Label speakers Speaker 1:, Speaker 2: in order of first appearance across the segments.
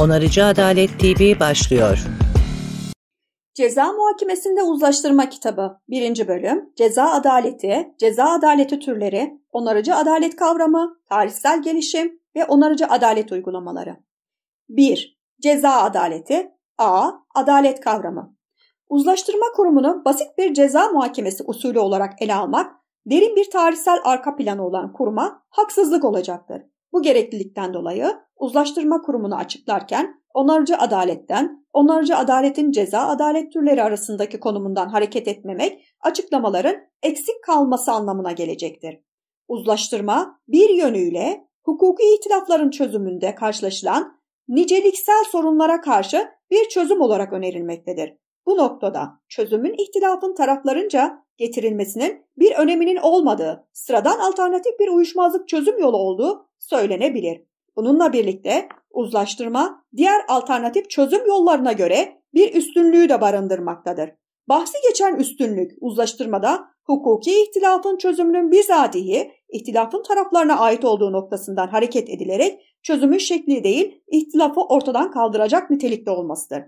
Speaker 1: Onarıcı Adalet TV başlıyor. Ceza Muhakemesinde Uzlaştırma Kitabı 1. Bölüm Ceza Adaleti, Ceza Adaleti Türleri, Onarıcı Adalet Kavramı, Tarihsel Gelişim ve Onarıcı Adalet Uygulamaları 1. Ceza Adaleti A. Adalet Kavramı Uzlaştırma kurumunu basit bir ceza muhakemesi usulü olarak ele almak, derin bir tarihsel arka planı olan kuruma haksızlık olacaktır. Bu gereklilikten dolayı uzlaştırma kurumunu açıklarken onarıcı adaletten, onarıcı adaletin ceza adalet türleri arasındaki konumundan hareket etmemek açıklamaların eksik kalması anlamına gelecektir. Uzlaştırma bir yönüyle hukuki ihtilafların çözümünde karşılaşılan niceliksel sorunlara karşı bir çözüm olarak önerilmektedir. Bu noktada çözümün ihtilafın taraflarınca getirilmesinin bir öneminin olmadığı, sıradan alternatif bir uyuşmazlık çözüm yolu olduğu söylenebilir. Bununla birlikte uzlaştırma diğer alternatif çözüm yollarına göre bir üstünlüğü de barındırmaktadır. Bahsi geçen üstünlük uzlaştırmada hukuki ihtilafın çözümünün bizatihi ihtilafın taraflarına ait olduğu noktasından hareket edilerek çözümün şekli değil ihtilafı ortadan kaldıracak nitelikte olmasıdır.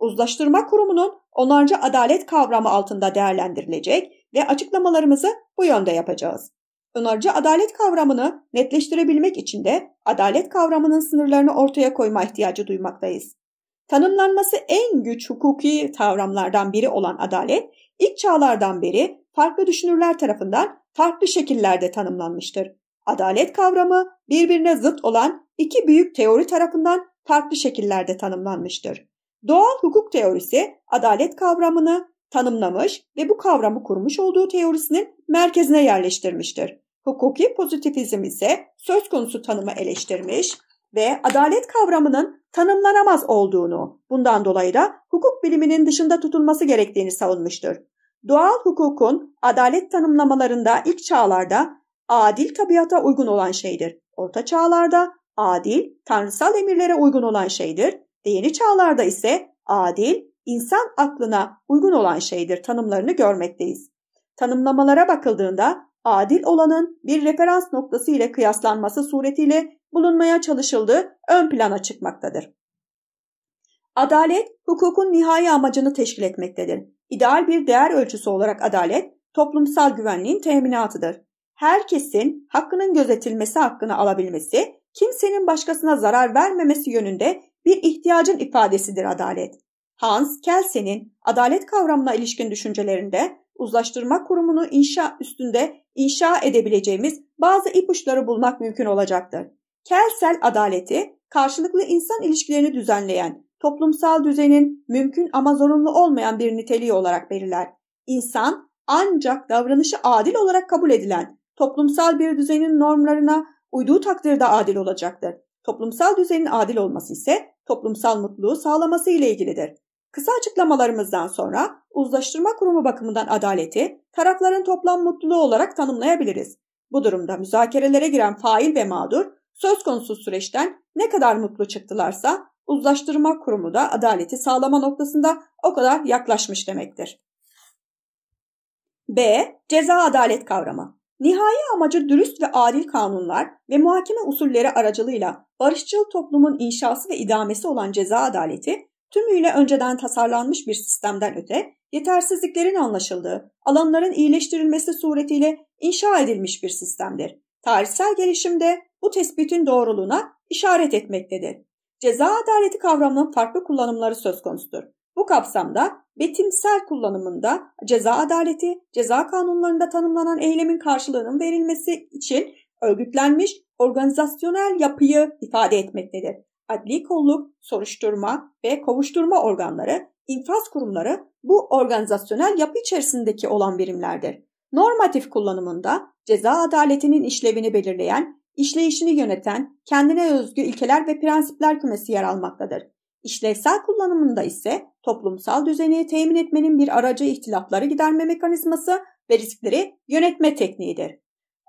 Speaker 1: Uzlaştırma kurumunun onlarca adalet kavramı altında değerlendirilecek ve açıklamalarımızı bu yönde yapacağız. Onarcı adalet kavramını netleştirebilmek için de adalet kavramının sınırlarını ortaya koyma ihtiyacı duymaktayız. Tanımlanması en güç hukuki kavramlardan biri olan adalet, ilk çağlardan beri farklı düşünürler tarafından farklı şekillerde tanımlanmıştır. Adalet kavramı birbirine zıt olan iki büyük teori tarafından farklı şekillerde tanımlanmıştır. Doğal hukuk teorisi adalet kavramını tanımlamış ve bu kavramı kurmuş olduğu teorisinin merkezine yerleştirmiştir. Hukuki pozitivizm ise söz konusu tanımı eleştirmiş ve adalet kavramının tanımlanamaz olduğunu, bundan dolayı da hukuk biliminin dışında tutulması gerektiğini savunmuştur. Doğal hukukun adalet tanımlamalarında ilk çağlarda adil tabiata uygun olan şeydir. Orta çağlarda adil tanrısal emirlere uygun olan şeydir. yeni çağlarda ise adil insan aklına uygun olan şeydir tanımlarını görmekteyiz. Tanımlamalara bakıldığında adil olanın bir referans noktası ile kıyaslanması suretiyle bulunmaya çalışıldığı ön plana çıkmaktadır. Adalet, hukukun nihai amacını teşkil etmektedir. İdeal bir değer ölçüsü olarak adalet, toplumsal güvenliğin teminatıdır. Herkesin hakkının gözetilmesi hakkını alabilmesi, kimsenin başkasına zarar vermemesi yönünde bir ihtiyacın ifadesidir adalet. Hans Kelsen'in adalet kavramına ilişkin düşüncelerinde Uzlaştırma Kurumu'nu inşa üstünde inşa edebileceğimiz bazı ipuçları bulmak mümkün olacaktır. Kelsel adaleti, karşılıklı insan ilişkilerini düzenleyen, toplumsal düzenin mümkün ama zorunlu olmayan bir niteliği olarak belirler. İnsan ancak davranışı adil olarak kabul edilen, toplumsal bir düzenin normlarına uyduğu takdirde adil olacaktır. Toplumsal düzenin adil olması ise toplumsal mutluluğu sağlaması ile ilgilidir. Kısa açıklamalarımızdan sonra uzlaştırma kurumu bakımından adaleti tarafların toplam mutluluğu olarak tanımlayabiliriz. Bu durumda müzakerelere giren fail ve mağdur söz konusu süreçten ne kadar mutlu çıktılarsa uzlaştırma kurumu da adaleti sağlama noktasında o kadar yaklaşmış demektir. B. Ceza adalet kavramı. Nihai amacı dürüst ve adil kanunlar ve muhakeme usulleri aracılığıyla barışçıl toplumun inşası ve idamesi olan ceza adaleti, tümüyle önceden tasarlanmış bir sistemden öte, yetersizliklerin anlaşıldığı, alanların iyileştirilmesi suretiyle inşa edilmiş bir sistemdir. Tarihsel gelişimde bu tespitin doğruluğuna işaret etmektedir. Ceza adaleti kavramının farklı kullanımları söz konusudur. Bu kapsamda betimsel kullanımında ceza adaleti, ceza kanunlarında tanımlanan eylemin karşılığının verilmesi için örgütlenmiş organizasyonel yapıyı ifade etmektedir adli kolluk, soruşturma ve kovuşturma organları, infaz kurumları bu organizasyonel yapı içerisindeki olan birimlerdir. Normatif kullanımında ceza adaletinin işlevini belirleyen, işleyişini yöneten kendine özgü ilkeler ve prensipler kümesi yer almaktadır. İşlevsel kullanımında ise toplumsal düzeni temin etmenin bir aracı ihtilafları giderme mekanizması ve riskleri yönetme tekniğidir.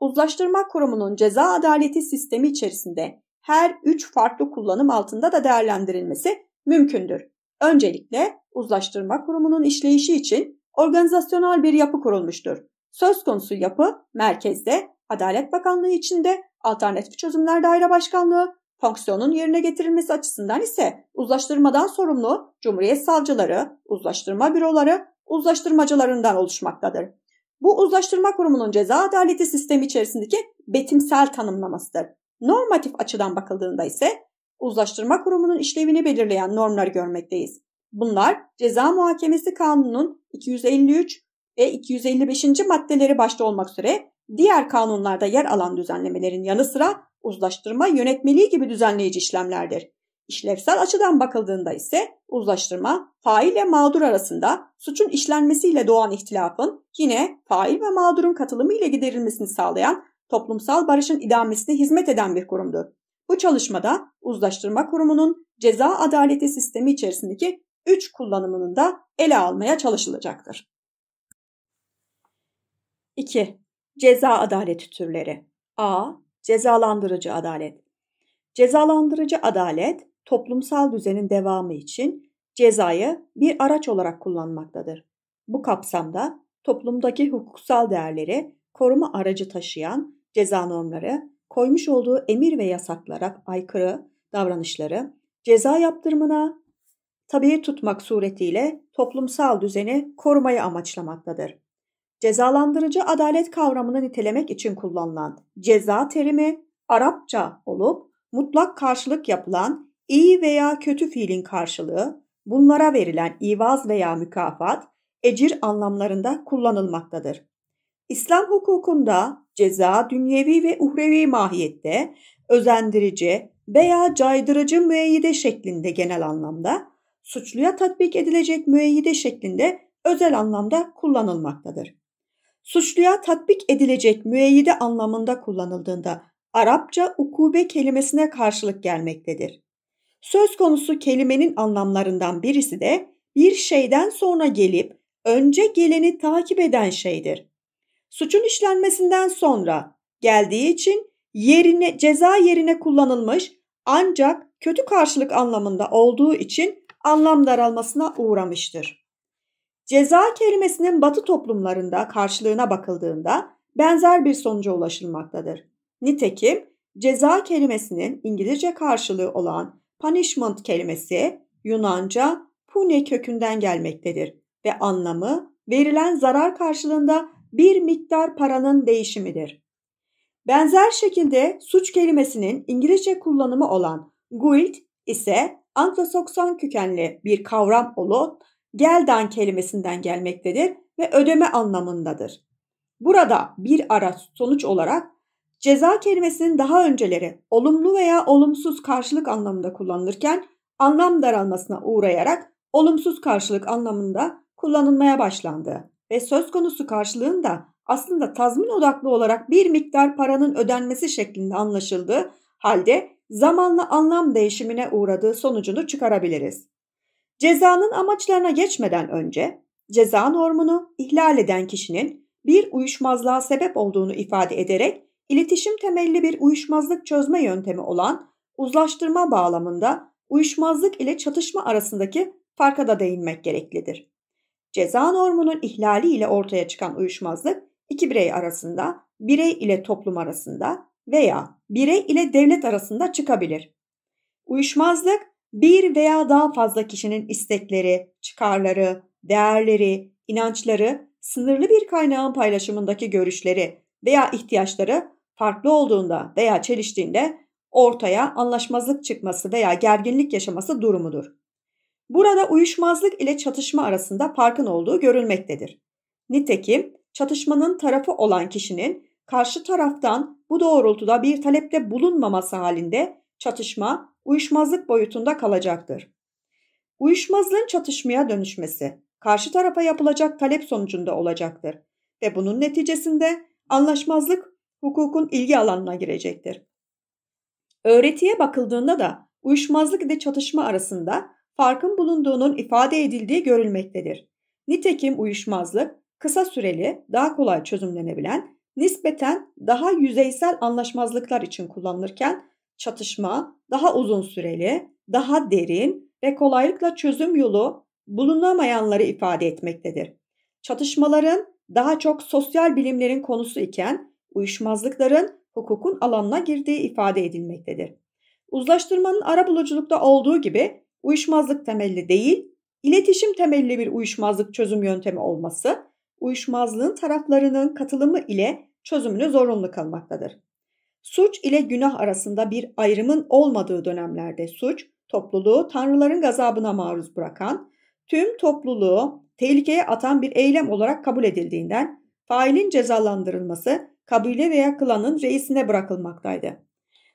Speaker 1: Uzlaştırma Kurumu'nun ceza adaleti sistemi içerisinde her üç farklı kullanım altında da değerlendirilmesi mümkündür. Öncelikle uzlaştırma kurumunun işleyişi için organizasyonel bir yapı kurulmuştur. Söz konusu yapı merkezde Adalet Bakanlığı içinde Alternatif Çözümler Daire Başkanlığı, fonksiyonun yerine getirilmesi açısından ise uzlaştırmadan sorumlu Cumhuriyet Savcıları, uzlaştırma büroları, uzlaştırmacılarından oluşmaktadır. Bu uzlaştırma kurumunun ceza adaleti sistemi içerisindeki betimsel tanımlamasıdır. Normatif açıdan bakıldığında ise uzlaştırma kurumunun işlevini belirleyen normlar görmekteyiz. Bunlar Ceza Muhakemesi Kanunu'nun 253 ve 255. maddeleri başta olmak üzere diğer kanunlarda yer alan düzenlemelerin yanı sıra uzlaştırma yönetmeliği gibi düzenleyici işlemlerdir. İşlevsel açıdan bakıldığında ise uzlaştırma fail ve mağdur arasında suçun işlenmesiyle doğan ihtilafın yine fail ve mağdurun katılımı ile giderilmesini sağlayan toplumsal barışın idamesine hizmet eden bir kurumdur. Bu çalışmada uzlaştırma kurumunun ceza adaleti sistemi içerisindeki üç kullanımının da ele almaya çalışılacaktır. 2. Ceza adaleti türleri A. Cezalandırıcı adalet Cezalandırıcı adalet, toplumsal düzenin devamı için cezayı bir araç olarak kullanmaktadır. Bu kapsamda toplumdaki hukuksal değerleri koruma aracı taşıyan ceza normları, koymuş olduğu emir ve yasaklara aykırı davranışları, ceza yaptırımına tabi tutmak suretiyle toplumsal düzeni korumayı amaçlamaktadır. Cezalandırıcı adalet kavramını nitelemek için kullanılan ceza terimi Arapça olup mutlak karşılık yapılan iyi veya kötü fiilin karşılığı, bunlara verilen ivaz veya mükafat, ecir anlamlarında kullanılmaktadır. İslam hukukunda ceza dünyevi ve uhrevi mahiyette özendirici veya caydırıcı müeyyide şeklinde genel anlamda, suçluya tatbik edilecek müeyyide şeklinde özel anlamda kullanılmaktadır. Suçluya tatbik edilecek müeyyide anlamında kullanıldığında Arapça ukube kelimesine karşılık gelmektedir. Söz konusu kelimenin anlamlarından birisi de bir şeyden sonra gelip önce geleni takip eden şeydir suçun işlenmesinden sonra geldiği için yerine ceza yerine kullanılmış ancak kötü karşılık anlamında olduğu için anlam daralmasına uğramıştır. Ceza kelimesinin batı toplumlarında karşılığına bakıldığında benzer bir sonuca ulaşılmaktadır. Nitekim ceza kelimesinin İngilizce karşılığı olan punishment kelimesi Yunanca pune kökünden gelmektedir ve anlamı verilen zarar karşılığında bir miktar paranın değişimidir. Benzer şekilde suç kelimesinin İngilizce kullanımı olan guilt ise Anglo-Sakson kökenli bir kavram olup geldan kelimesinden gelmektedir ve ödeme anlamındadır. Burada bir ara sonuç olarak ceza kelimesinin daha önceleri olumlu veya olumsuz karşılık anlamında kullanılırken anlam daralmasına uğrayarak olumsuz karşılık anlamında kullanılmaya başlandı ve söz konusu karşılığında aslında tazmin odaklı olarak bir miktar paranın ödenmesi şeklinde anlaşıldığı halde zamanla anlam değişimine uğradığı sonucunu çıkarabiliriz. Cezanın amaçlarına geçmeden önce ceza normunu ihlal eden kişinin bir uyuşmazlığa sebep olduğunu ifade ederek iletişim temelli bir uyuşmazlık çözme yöntemi olan uzlaştırma bağlamında uyuşmazlık ile çatışma arasındaki farka da değinmek gereklidir. Ceza normunun ihlali ile ortaya çıkan uyuşmazlık iki birey arasında, birey ile toplum arasında veya birey ile devlet arasında çıkabilir. Uyuşmazlık bir veya daha fazla kişinin istekleri, çıkarları, değerleri, inançları, sınırlı bir kaynağın paylaşımındaki görüşleri veya ihtiyaçları farklı olduğunda veya çeliştiğinde ortaya anlaşmazlık çıkması veya gerginlik yaşaması durumudur. Burada uyuşmazlık ile çatışma arasında farkın olduğu görülmektedir. Nitekim çatışmanın tarafı olan kişinin karşı taraftan bu doğrultuda bir talepte bulunmaması halinde çatışma uyuşmazlık boyutunda kalacaktır. Uyuşmazlığın çatışmaya dönüşmesi karşı tarafa yapılacak talep sonucunda olacaktır ve bunun neticesinde anlaşmazlık hukukun ilgi alanına girecektir. Öğretiye bakıldığında da uyuşmazlık ile çatışma arasında farkın bulunduğunun ifade edildiği görülmektedir. Nitekim uyuşmazlık kısa süreli, daha kolay çözümlenebilen, nispeten daha yüzeysel anlaşmazlıklar için kullanılırken çatışma daha uzun süreli, daha derin ve kolaylıkla çözüm yolu bulunamayanları ifade etmektedir. Çatışmaların daha çok sosyal bilimlerin konusu iken uyuşmazlıkların hukukun alanına girdiği ifade edilmektedir. Uzlaştırmanın ara buluculukta olduğu gibi uyuşmazlık temelli değil, iletişim temelli bir uyuşmazlık çözüm yöntemi olması, uyuşmazlığın taraflarının katılımı ile çözümünü zorunlu kılmaktadır. Suç ile günah arasında bir ayrımın olmadığı dönemlerde suç, topluluğu tanrıların gazabına maruz bırakan, tüm topluluğu tehlikeye atan bir eylem olarak kabul edildiğinden failin cezalandırılması kabile veya klanın reisine bırakılmaktaydı.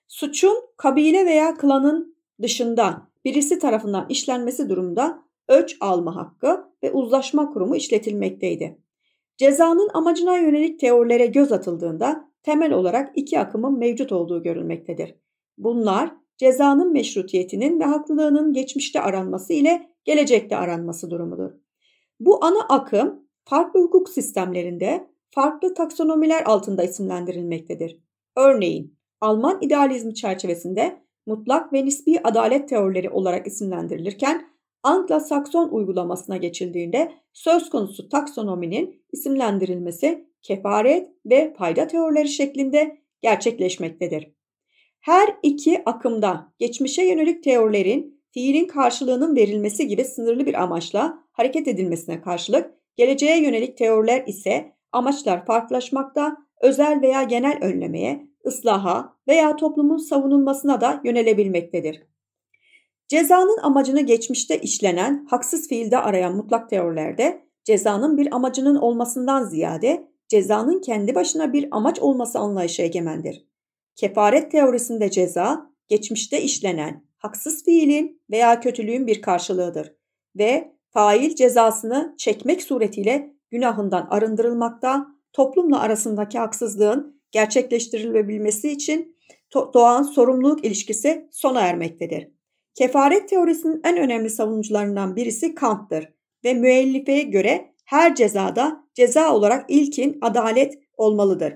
Speaker 1: Suçun kabile veya klanın dışında birisi tarafından işlenmesi durumda ölç alma hakkı ve uzlaşma kurumu işletilmekteydi. Cezanın amacına yönelik teorilere göz atıldığında temel olarak iki akımın mevcut olduğu görülmektedir. Bunlar cezanın meşrutiyetinin ve haklılığının geçmişte aranması ile gelecekte aranması durumudur. Bu ana akım farklı hukuk sistemlerinde farklı taksonomiler altında isimlendirilmektedir. Örneğin Alman idealizmi çerçevesinde mutlak ve nispi adalet teorileri olarak isimlendirilirken Anglo-Sakson uygulamasına geçildiğinde söz konusu taksonominin isimlendirilmesi kefaret ve fayda teorileri şeklinde gerçekleşmektedir. Her iki akımda geçmişe yönelik teorilerin fiilin karşılığının verilmesi gibi sınırlı bir amaçla hareket edilmesine karşılık geleceğe yönelik teoriler ise amaçlar farklılaşmakta, özel veya genel önlemeye, ıslaha veya toplumun savunulmasına da yönelebilmektedir. Cezanın amacını geçmişte işlenen haksız fiilde arayan mutlak teorilerde cezanın bir amacının olmasından ziyade cezanın kendi başına bir amaç olması anlayışı egemendir. Kefaret teorisinde ceza geçmişte işlenen haksız fiilin veya kötülüğün bir karşılığıdır ve fail cezasını çekmek suretiyle günahından arındırılmakta, toplumla arasındaki haksızlığın gerçekleştirilebilmesi için doğan sorumluluk ilişkisi sona ermektedir. Kefaret teorisinin en önemli savunucularından birisi Kant'tır ve müellifeye göre her cezada ceza olarak ilkin adalet olmalıdır.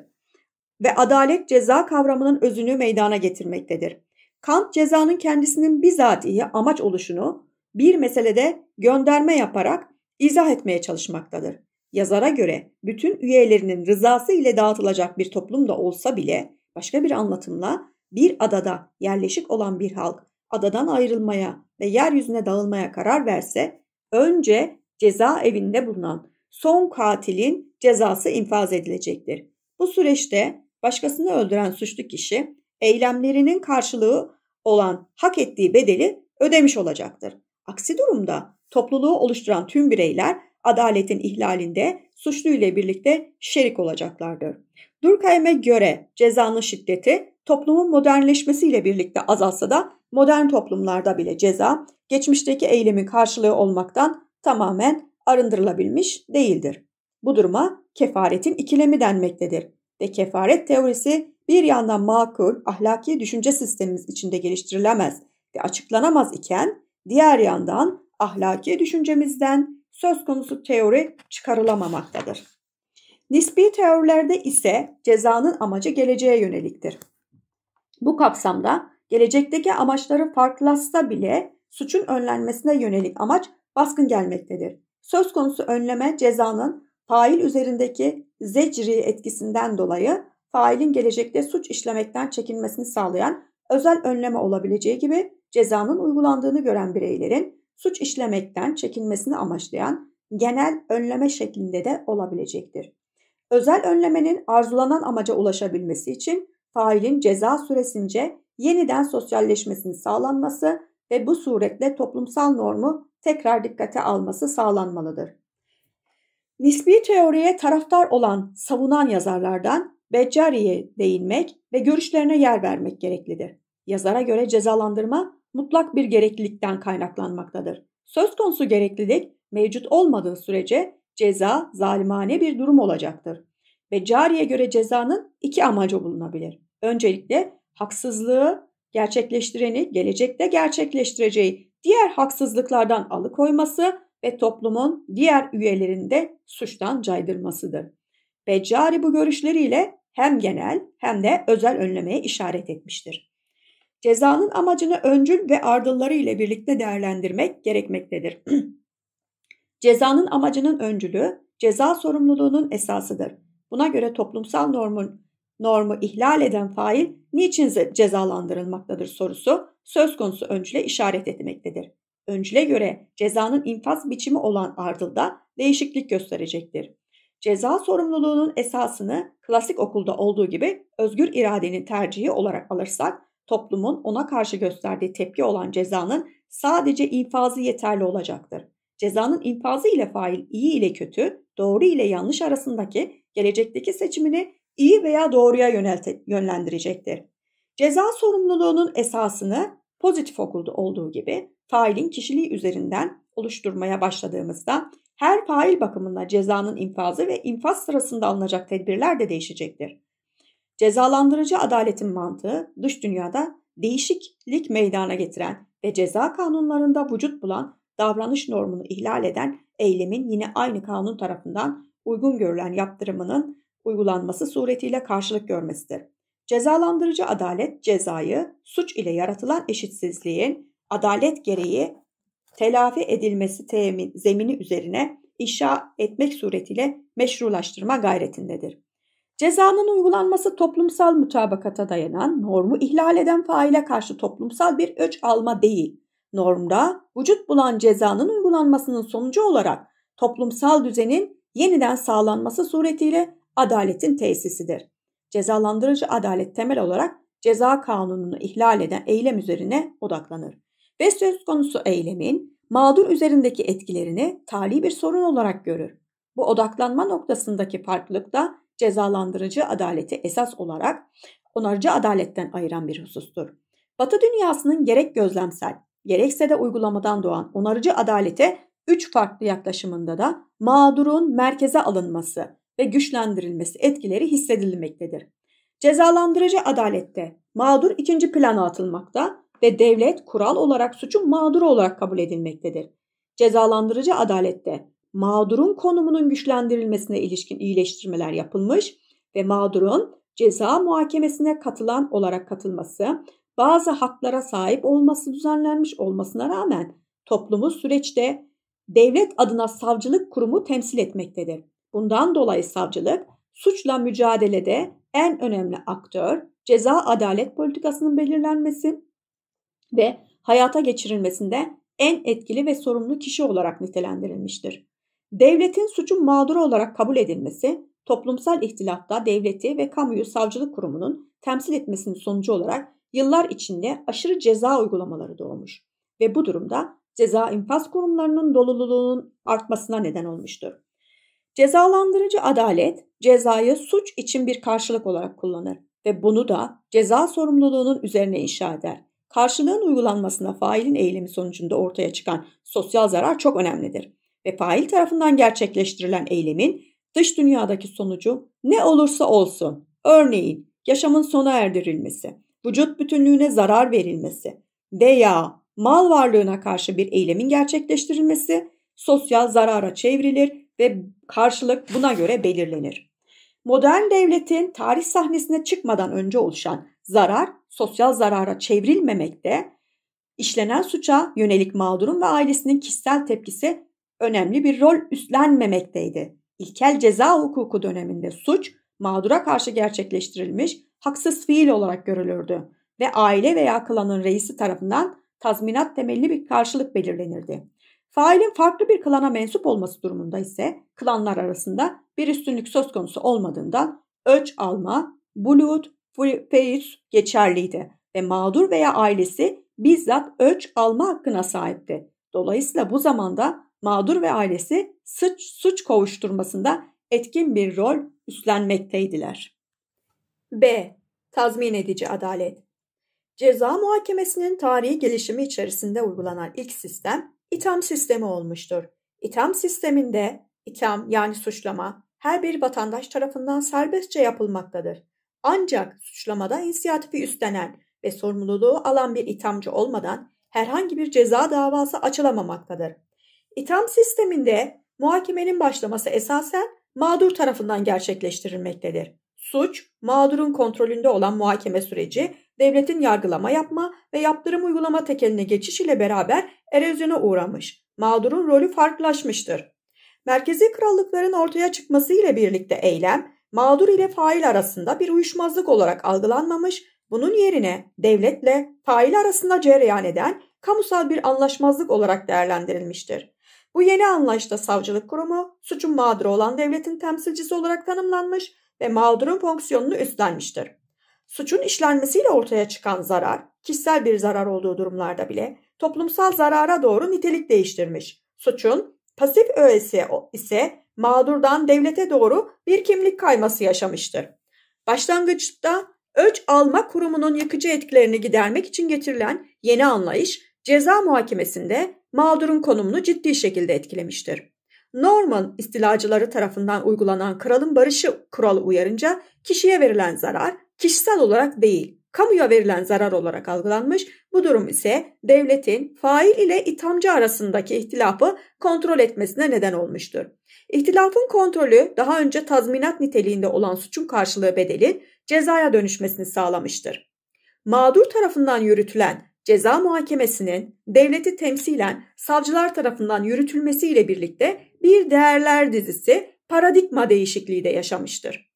Speaker 1: Ve adalet ceza kavramının özünü meydana getirmektedir. Kant cezanın kendisinin bizatihi amaç oluşunu bir meselede gönderme yaparak izah etmeye çalışmaktadır yazara göre bütün üyelerinin rızası ile dağıtılacak bir toplum da olsa bile başka bir anlatımla bir adada yerleşik olan bir halk adadan ayrılmaya ve yeryüzüne dağılmaya karar verse önce ceza evinde bulunan son katilin cezası infaz edilecektir. Bu süreçte başkasını öldüren suçlu kişi eylemlerinin karşılığı olan hak ettiği bedeli ödemiş olacaktır. Aksi durumda topluluğu oluşturan tüm bireyler adaletin ihlalinde suçlu ile birlikte şerik olacaklardır. Durkheim'e göre cezanın şiddeti toplumun modernleşmesiyle birlikte azalsa da modern toplumlarda bile ceza geçmişteki eylemin karşılığı olmaktan tamamen arındırılabilmiş değildir. Bu duruma kefaretin ikilemi denmektedir ve kefaret teorisi bir yandan makul, ahlaki düşünce sistemimiz içinde geliştirilemez ve açıklanamaz iken diğer yandan ahlaki düşüncemizden söz konusu teori çıkarılamamaktadır. Nispi teorilerde ise cezanın amacı geleceğe yöneliktir. Bu kapsamda gelecekteki amaçları farklılaşsa bile suçun önlenmesine yönelik amaç baskın gelmektedir. Söz konusu önleme cezanın fail üzerindeki zecri etkisinden dolayı failin gelecekte suç işlemekten çekinmesini sağlayan özel önleme olabileceği gibi cezanın uygulandığını gören bireylerin suç işlemekten çekinmesini amaçlayan genel önleme şeklinde de olabilecektir. Özel önlemenin arzulanan amaca ulaşabilmesi için failin ceza süresince yeniden sosyalleşmesini sağlanması ve bu suretle toplumsal normu tekrar dikkate alması sağlanmalıdır. Nisbi teoriye taraftar olan, savunan yazarlardan Beccari'ye değinmek ve görüşlerine yer vermek gereklidir. Yazara göre cezalandırma mutlak bir gereklilikten kaynaklanmaktadır. Söz konusu gereklilik mevcut olmadığı sürece ceza zalimane bir durum olacaktır ve cariye göre cezanın iki amacı bulunabilir. Öncelikle haksızlığı gerçekleştireni gelecekte gerçekleştireceği diğer haksızlıklardan alıkoyması ve toplumun diğer üyelerinde suçtan caydırmasıdır. Ve cari bu görüşleriyle hem genel hem de özel önlemeye işaret etmiştir cezanın amacını öncül ve ardılları ile birlikte değerlendirmek gerekmektedir. cezanın amacının öncülü, ceza sorumluluğunun esasıdır. Buna göre toplumsal normun normu ihlal eden fail niçin cezalandırılmaktadır sorusu söz konusu öncüle işaret etmektedir. Öncüle göre cezanın infaz biçimi olan ardılda değişiklik gösterecektir. Ceza sorumluluğunun esasını klasik okulda olduğu gibi özgür iradenin tercihi olarak alırsak toplumun ona karşı gösterdiği tepki olan cezanın sadece infazı yeterli olacaktır. Cezanın infazı ile fail iyi ile kötü, doğru ile yanlış arasındaki gelecekteki seçimini iyi veya doğruya yönelte, yönlendirecektir. Ceza sorumluluğunun esasını pozitif okulda olduğu gibi failin kişiliği üzerinden oluşturmaya başladığımızda her fail bakımından cezanın infazı ve infaz sırasında alınacak tedbirler de değişecektir. Cezalandırıcı adaletin mantığı dış dünyada değişiklik meydana getiren ve ceza kanunlarında vücut bulan davranış normunu ihlal eden eylemin yine aynı kanun tarafından uygun görülen yaptırımının uygulanması suretiyle karşılık görmesidir. Cezalandırıcı adalet cezayı suç ile yaratılan eşitsizliğin adalet gereği telafi edilmesi temin zemini üzerine inşa etmek suretiyle meşrulaştırma gayretindedir. Cezanın uygulanması toplumsal mütabakata dayanan, normu ihlal eden faile karşı toplumsal bir öç alma değil. Normda vücut bulan cezanın uygulanmasının sonucu olarak toplumsal düzenin yeniden sağlanması suretiyle adaletin tesisidir. Cezalandırıcı adalet temel olarak ceza kanununu ihlal eden eylem üzerine odaklanır ve söz konusu eylemin mağdur üzerindeki etkilerini tali bir sorun olarak görür. Bu odaklanma noktasındaki farklılık da cezalandırıcı adaleti esas olarak onarıcı adaletten ayıran bir husustur. Batı dünyasının gerek gözlemsel, gerekse de uygulamadan doğan onarıcı adalete üç farklı yaklaşımında da mağdurun merkeze alınması ve güçlendirilmesi etkileri hissedilmektedir. Cezalandırıcı adalette mağdur ikinci plana atılmakta ve devlet kural olarak suçun mağduru olarak kabul edilmektedir. Cezalandırıcı adalette mağdurun konumunun güçlendirilmesine ilişkin iyileştirmeler yapılmış ve mağdurun ceza muhakemesine katılan olarak katılması, bazı haklara sahip olması düzenlenmiş olmasına rağmen toplumu süreçte devlet adına savcılık kurumu temsil etmektedir. Bundan dolayı savcılık suçla mücadelede en önemli aktör ceza adalet politikasının belirlenmesi ve hayata geçirilmesinde en etkili ve sorumlu kişi olarak nitelendirilmiştir. Devletin suçun mağduru olarak kabul edilmesi, toplumsal ihtilafta devleti ve kamuyu savcılık kurumunun temsil etmesinin sonucu olarak yıllar içinde aşırı ceza uygulamaları doğmuş ve bu durumda ceza infaz kurumlarının doluluğunun artmasına neden olmuştur. Cezalandırıcı adalet cezayı suç için bir karşılık olarak kullanır ve bunu da ceza sorumluluğunun üzerine inşa eder. Karşılığın uygulanmasına failin eylemi sonucunda ortaya çıkan sosyal zarar çok önemlidir ve fail tarafından gerçekleştirilen eylemin dış dünyadaki sonucu ne olursa olsun, örneğin yaşamın sona erdirilmesi, vücut bütünlüğüne zarar verilmesi veya mal varlığına karşı bir eylemin gerçekleştirilmesi sosyal zarara çevrilir ve karşılık buna göre belirlenir. Modern devletin tarih sahnesine çıkmadan önce oluşan zarar sosyal zarara çevrilmemekte, işlenen suça yönelik mağdurun ve ailesinin kişisel tepkisi önemli bir rol üstlenmemekteydi. İlkel ceza hukuku döneminde suç mağdura karşı gerçekleştirilmiş haksız fiil olarak görülürdü ve aile veya klanın reisi tarafından tazminat temelli bir karşılık belirlenirdi. Failin farklı bir klana mensup olması durumunda ise klanlar arasında bir üstünlük söz konusu olmadığından ölç alma, bulut, feyiz geçerliydi ve mağdur veya ailesi bizzat ölç alma hakkına sahipti. Dolayısıyla bu zamanda mağdur ve ailesi suç, suç kovuşturmasında etkin bir rol üstlenmekteydiler. B. Tazmin edici adalet Ceza muhakemesinin tarihi gelişimi içerisinde uygulanan ilk sistem itham sistemi olmuştur. İtham sisteminde itham yani suçlama her bir vatandaş tarafından serbestçe yapılmaktadır. Ancak suçlamada inisiyatifi üstlenen ve sorumluluğu alan bir ithamcı olmadan herhangi bir ceza davası açılamamaktadır. İtham sisteminde muhakemenin başlaması esasen mağdur tarafından gerçekleştirilmektedir. Suç, mağdurun kontrolünde olan muhakeme süreci, devletin yargılama yapma ve yaptırım uygulama tekeline geçiş ile beraber erozyona uğramış. Mağdurun rolü farklılaşmıştır. Merkezi krallıkların ortaya çıkması ile birlikte eylem, mağdur ile fail arasında bir uyuşmazlık olarak algılanmamış, bunun yerine devletle fail arasında cereyan eden kamusal bir anlaşmazlık olarak değerlendirilmiştir. Bu yeni anlayışta savcılık kurumu suçun mağduru olan devletin temsilcisi olarak tanımlanmış ve mağdurun fonksiyonunu üstlenmiştir. Suçun işlenmesiyle ortaya çıkan zarar, kişisel bir zarar olduğu durumlarda bile toplumsal zarara doğru nitelik değiştirmiş. Suçun pasif öğesi ise mağdurdan devlete doğru bir kimlik kayması yaşamıştır. Başlangıçta ölç alma kurumunun yıkıcı etkilerini gidermek için getirilen yeni anlayış ceza muhakemesinde mağdurun konumunu ciddi şekilde etkilemiştir. Norman istilacıları tarafından uygulanan kralın barışı kuralı uyarınca kişiye verilen zarar kişisel olarak değil, kamuya verilen zarar olarak algılanmış. Bu durum ise devletin fail ile ithamcı arasındaki ihtilafı kontrol etmesine neden olmuştur. İhtilafın kontrolü daha önce tazminat niteliğinde olan suçun karşılığı bedeli cezaya dönüşmesini sağlamıştır. Mağdur tarafından yürütülen ceza muhakemesinin devleti temsilen savcılar tarafından yürütülmesiyle birlikte bir değerler dizisi paradigma değişikliği de yaşamıştır.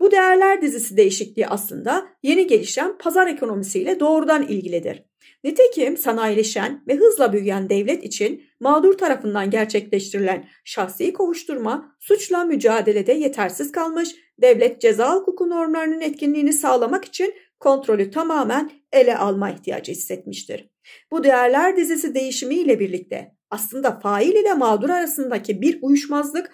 Speaker 1: Bu değerler dizisi değişikliği aslında yeni gelişen pazar ekonomisiyle doğrudan ilgilidir. Nitekim sanayileşen ve hızla büyüyen devlet için mağdur tarafından gerçekleştirilen şahsi kovuşturma suçla mücadelede yetersiz kalmış, devlet ceza hukuku normlarının etkinliğini sağlamak için kontrolü tamamen ele alma ihtiyacı hissetmiştir. Bu değerler dizisi değişimiyle birlikte aslında fail ile mağdur arasındaki bir uyuşmazlık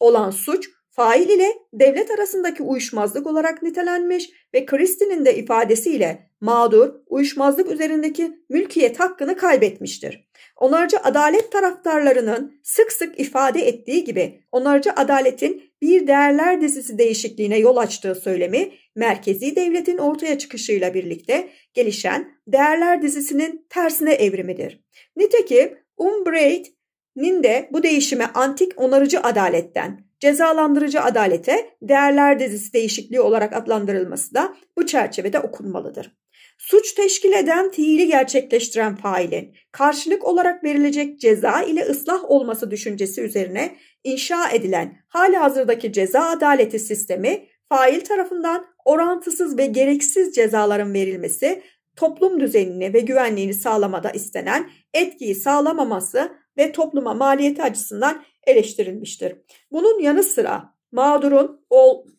Speaker 1: olan suç fail ile devlet arasındaki uyuşmazlık olarak nitelenmiş ve Christie'nin de ifadesiyle mağdur uyuşmazlık üzerindeki mülkiyet hakkını kaybetmiştir. Onarcı adalet taraftarlarının sık sık ifade ettiği gibi onarcı adaletin bir değerler dizisi değişikliğine yol açtığı söylemi merkezi devletin ortaya çıkışıyla birlikte gelişen değerler dizisinin tersine evrimidir. Nitekim Umbraid'nin de bu değişime antik onarıcı adaletten, cezalandırıcı adalete değerler dizisi değişikliği olarak adlandırılması da bu çerçevede okunmalıdır. Suç teşkil eden fiili gerçekleştiren failin karşılık olarak verilecek ceza ile ıslah olması düşüncesi üzerine inşa edilen hali hazırdaki ceza adaleti sistemi fail tarafından orantısız ve gereksiz cezaların verilmesi, toplum düzenini ve güvenliğini sağlamada istenen etkiyi sağlamaması ve topluma maliyeti açısından eleştirilmiştir. Bunun yanı sıra mağdurun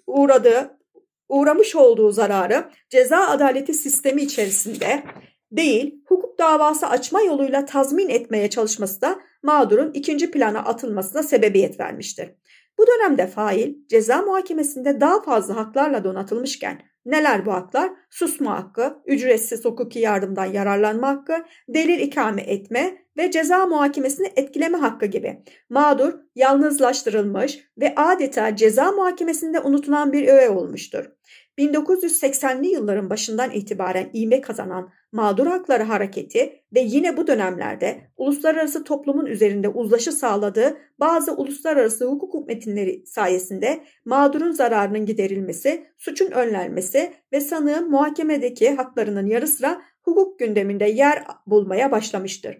Speaker 1: uğradığı uğramış olduğu zararı ceza adaleti sistemi içerisinde değil, hukuk davası açma yoluyla tazmin etmeye çalışması da mağdurun ikinci plana atılmasına sebebiyet vermiştir. Bu dönemde fail ceza muhakemesinde daha fazla haklarla donatılmışken neler bu haklar? Susma hakkı, ücretsiz hukuki yardımdan yararlanma hakkı, delil ikame etme ve ceza muhakemesini etkileme hakkı gibi. Mağdur yalnızlaştırılmış ve adeta ceza muhakemesinde unutulan bir öğe olmuştur. 1980'li yılların başından itibaren iğme kazanan mağdur hakları hareketi ve yine bu dönemlerde uluslararası toplumun üzerinde uzlaşı sağladığı bazı uluslararası hukuk metinleri sayesinde mağdurun zararının giderilmesi, suçun önlenmesi ve sanığın muhakemedeki haklarının yarı sıra hukuk gündeminde yer bulmaya başlamıştır.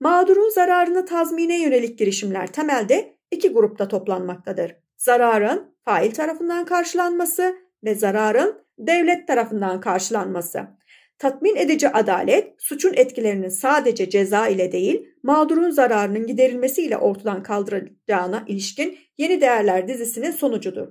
Speaker 1: Mağdurun zararını tazmine yönelik girişimler temelde iki grupta toplanmaktadır. Zararın fail tarafından karşılanması ve zararın devlet tarafından karşılanması. Tatmin edici adalet suçun etkilerinin sadece ceza ile değil mağdurun zararının giderilmesiyle ortadan kaldıracağına ilişkin yeni değerler dizisinin sonucudur.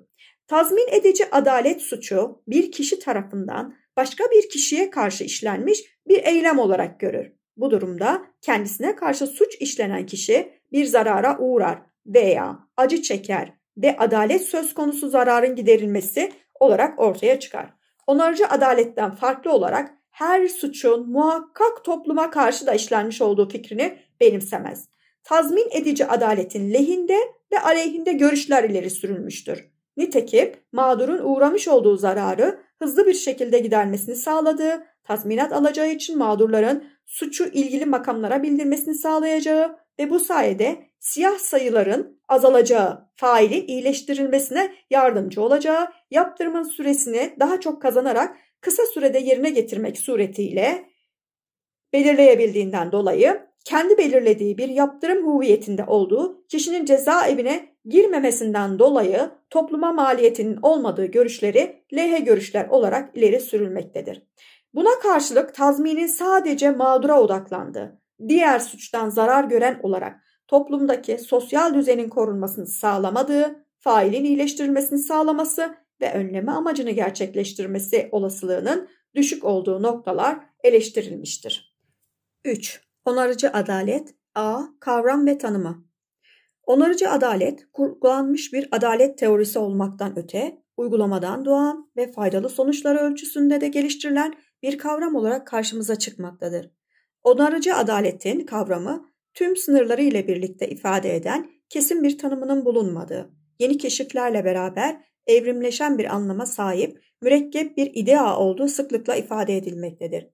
Speaker 1: Tazmin edici adalet suçu bir kişi tarafından başka bir kişiye karşı işlenmiş bir eylem olarak görür. Bu durumda kendisine karşı suç işlenen kişi bir zarara uğrar veya acı çeker ve adalet söz konusu zararın giderilmesi olarak ortaya çıkar. Onarıcı adaletten farklı olarak her suçun muhakkak topluma karşı da işlenmiş olduğu fikrini benimsemez. Tazmin edici adaletin lehinde ve aleyhinde görüşler ileri sürülmüştür. Nitekim mağdurun uğramış olduğu zararı hızlı bir şekilde gidermesini sağladığı, tazminat alacağı için mağdurların suçu ilgili makamlara bildirmesini sağlayacağı, ve bu sayede siyah sayıların azalacağı, faili iyileştirilmesine yardımcı olacağı, yaptırımın süresini daha çok kazanarak kısa sürede yerine getirmek suretiyle belirleyebildiğinden dolayı kendi belirlediği bir yaptırım huviyetinde olduğu kişinin cezaevine girmemesinden dolayı topluma maliyetinin olmadığı görüşleri lehe görüşler olarak ileri sürülmektedir. Buna karşılık tazminin sadece mağdura odaklandığı, diğer suçtan zarar gören olarak toplumdaki sosyal düzenin korunmasını sağlamadığı, failin iyileştirilmesini sağlaması ve önleme amacını gerçekleştirmesi olasılığının düşük olduğu noktalar eleştirilmiştir. 3. Onarıcı adalet A. Kavram ve tanımı Onarıcı adalet, kurgulanmış bir adalet teorisi olmaktan öte, uygulamadan doğan ve faydalı sonuçları ölçüsünde de geliştirilen bir kavram olarak karşımıza çıkmaktadır. Onarıcı adaletin kavramı tüm sınırları ile birlikte ifade eden kesin bir tanımının bulunmadığı, yeni keşiflerle beraber evrimleşen bir anlama sahip mürekkep bir idea olduğu sıklıkla ifade edilmektedir.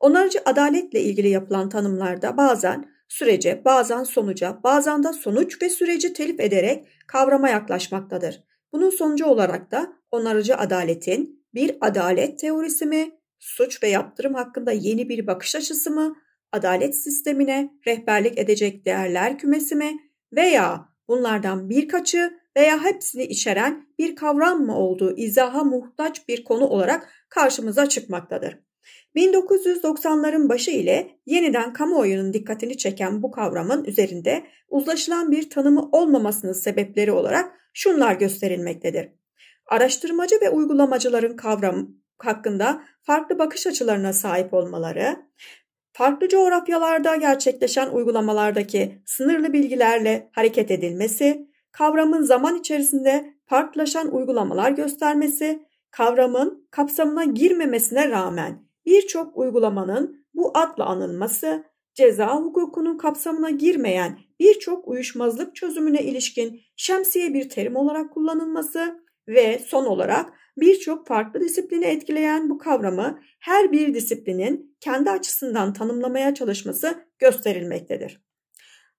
Speaker 1: Onarıcı adaletle ilgili yapılan tanımlarda bazen sürece, bazen sonuca, bazen de sonuç ve süreci telif ederek kavrama yaklaşmaktadır. Bunun sonucu olarak da onarıcı adaletin bir adalet teorisi mi, suç ve yaptırım hakkında yeni bir bakış açısı mı, adalet sistemine rehberlik edecek değerler kümesi mi veya bunlardan birkaçı veya hepsini içeren bir kavram mı olduğu izaha muhtaç bir konu olarak karşımıza çıkmaktadır. 1990'ların başı ile yeniden kamuoyunun dikkatini çeken bu kavramın üzerinde uzlaşılan bir tanımı olmamasının sebepleri olarak şunlar gösterilmektedir. Araştırmacı ve uygulamacıların kavram, hakkında farklı bakış açılarına sahip olmaları, farklı coğrafyalarda gerçekleşen uygulamalardaki sınırlı bilgilerle hareket edilmesi, kavramın zaman içerisinde farklılaşan uygulamalar göstermesi, kavramın kapsamına girmemesine rağmen birçok uygulamanın bu adla anılması, ceza hukukunun kapsamına girmeyen birçok uyuşmazlık çözümüne ilişkin şemsiye bir terim olarak kullanılması ve son olarak birçok farklı disiplini etkileyen bu kavramı her bir disiplinin kendi açısından tanımlamaya çalışması gösterilmektedir.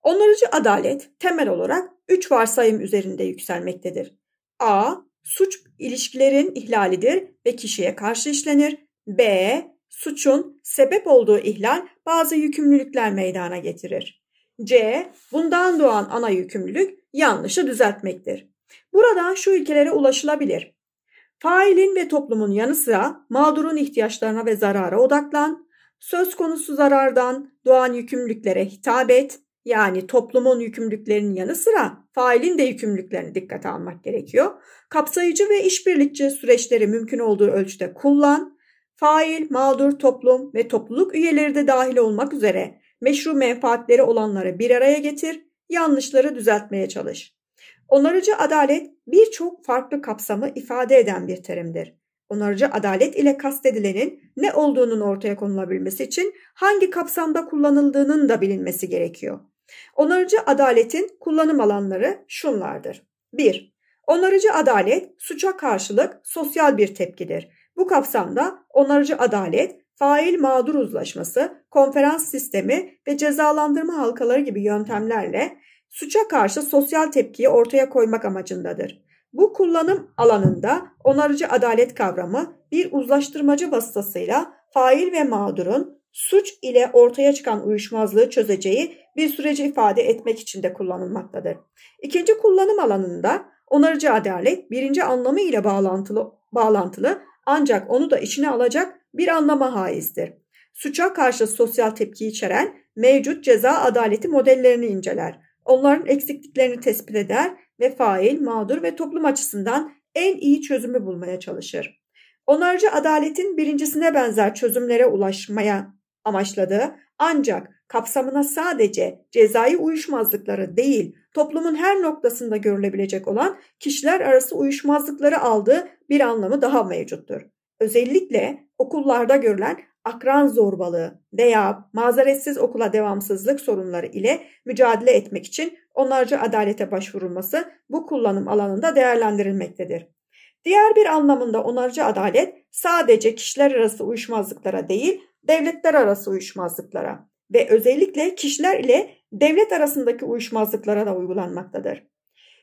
Speaker 1: Onarıcı adalet temel olarak üç varsayım üzerinde yükselmektedir. A. Suç ilişkilerin ihlalidir ve kişiye karşı işlenir. B. Suçun sebep olduğu ihlal bazı yükümlülükler meydana getirir. C. Bundan doğan ana yükümlülük yanlışı düzeltmektir. Buradan şu ilkelere ulaşılabilir. Failin ve toplumun yanı sıra mağdurun ihtiyaçlarına ve zarara odaklan. Söz konusu zarardan doğan yükümlülüklere hitap et. Yani toplumun yükümlülüklerinin yanı sıra failin de yükümlülüklerini dikkate almak gerekiyor. Kapsayıcı ve işbirlikçi süreçleri mümkün olduğu ölçüde kullan. Fail, mağdur, toplum ve topluluk üyeleri de dahil olmak üzere meşru menfaatleri olanları bir araya getir, yanlışları düzeltmeye çalış. Onarıcı adalet birçok farklı kapsamı ifade eden bir terimdir. Onarıcı adalet ile kastedilenin ne olduğunun ortaya konulabilmesi için hangi kapsamda kullanıldığının da bilinmesi gerekiyor. Onarıcı adaletin kullanım alanları şunlardır. 1. Onarıcı adalet suça karşılık sosyal bir tepkidir. Bu kapsamda onarıcı adalet fail mağdur uzlaşması, konferans sistemi ve cezalandırma halkaları gibi yöntemlerle suça karşı sosyal tepkiyi ortaya koymak amacındadır. Bu kullanım alanında onarıcı adalet kavramı bir uzlaştırmacı vasıtasıyla fail ve mağdurun suç ile ortaya çıkan uyuşmazlığı çözeceği bir süreci ifade etmek için de kullanılmaktadır. İkinci kullanım alanında onarıcı adalet birinci anlamı ile bağlantılı, bağlantılı ancak onu da içine alacak bir anlama haizdir. Suça karşı sosyal tepki içeren mevcut ceza adaleti modellerini inceler onların eksikliklerini tespit eder ve fail, mağdur ve toplum açısından en iyi çözümü bulmaya çalışır. Onarıcı adaletin birincisine benzer çözümlere ulaşmaya amaçladığı ancak kapsamına sadece cezai uyuşmazlıkları değil, toplumun her noktasında görülebilecek olan kişiler arası uyuşmazlıkları aldığı bir anlamı daha mevcuttur. Özellikle okullarda görülen akran zorbalığı veya mazeretsiz okula devamsızlık sorunları ile mücadele etmek için onlarca adalete başvurulması bu kullanım alanında değerlendirilmektedir. Diğer bir anlamında onarıcı adalet sadece kişiler arası uyuşmazlıklara değil, devletler arası uyuşmazlıklara ve özellikle kişiler ile devlet arasındaki uyuşmazlıklara da uygulanmaktadır.